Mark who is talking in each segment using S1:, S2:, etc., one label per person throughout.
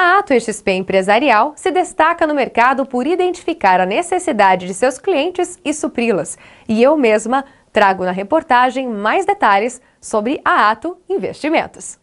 S1: A Ato XP Empresarial se destaca no mercado por identificar a necessidade de seus clientes e supri-las. E eu mesma trago na reportagem mais detalhes sobre a Ato Investimentos.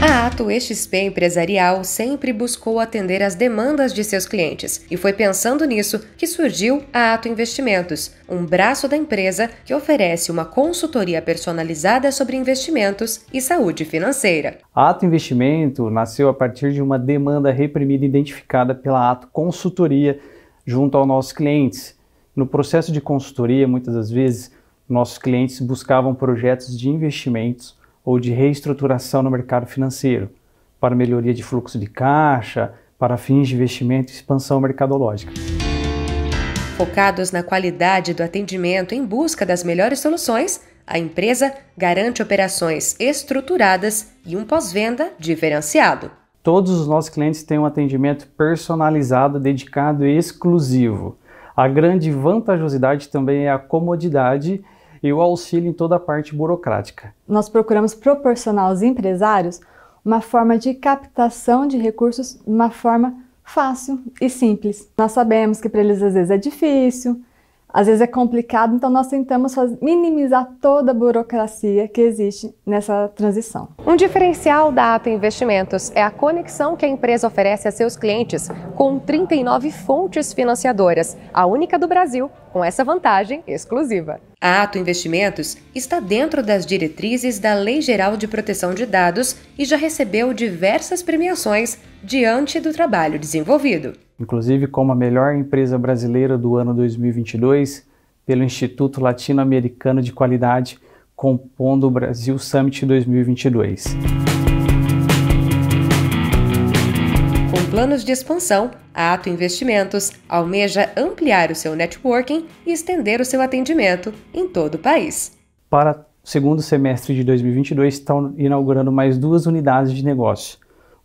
S1: A Ato XP Empresarial sempre buscou atender as demandas de seus clientes e foi pensando nisso que surgiu a Ato Investimentos, um braço da empresa que oferece uma consultoria personalizada sobre investimentos e saúde financeira.
S2: A Ato Investimento nasceu a partir de uma demanda reprimida identificada pela Ato Consultoria junto aos nossos clientes. No processo de consultoria, muitas das vezes, nossos clientes buscavam projetos de investimentos ou de reestruturação no mercado financeiro, para melhoria de fluxo de caixa, para fins de investimento e expansão mercadológica.
S1: Focados na qualidade do atendimento em busca das melhores soluções, a empresa garante operações estruturadas e um pós-venda diferenciado.
S2: Todos os nossos clientes têm um atendimento personalizado, dedicado e exclusivo. A grande vantajosidade também é a comodidade e o auxílio em toda a parte burocrática.
S3: Nós procuramos proporcionar aos empresários uma forma de captação de recursos de uma forma fácil e simples. Nós sabemos que para eles às vezes é difícil, às vezes é complicado, então nós tentamos minimizar toda a burocracia que existe nessa transição. Um diferencial
S1: da Ata Investimentos é a conexão que a empresa oferece a seus clientes com 39 fontes financiadoras, a única do Brasil, com essa vantagem exclusiva. A Ato Investimentos está dentro das diretrizes da Lei Geral de Proteção de Dados e já recebeu diversas premiações diante do trabalho desenvolvido.
S2: Inclusive, como a melhor empresa brasileira do ano 2022 pelo Instituto Latino-Americano de Qualidade, compondo o Brasil Summit 2022.
S1: planos de expansão, a Ato Investimentos almeja ampliar o seu networking e estender o seu atendimento em todo o país.
S2: Para o segundo semestre de 2022, estão inaugurando mais duas unidades de negócio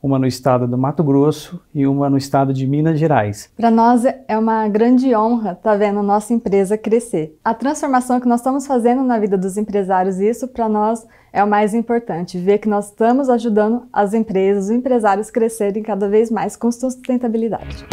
S2: uma no estado do Mato Grosso e uma no estado de Minas Gerais.
S3: Para nós é, é uma grande honra estar tá vendo nossa empresa crescer. A transformação que nós estamos fazendo na vida dos empresários, isso para nós é o mais importante, ver que nós estamos ajudando as empresas, os empresários crescerem cada vez mais com sustentabilidade.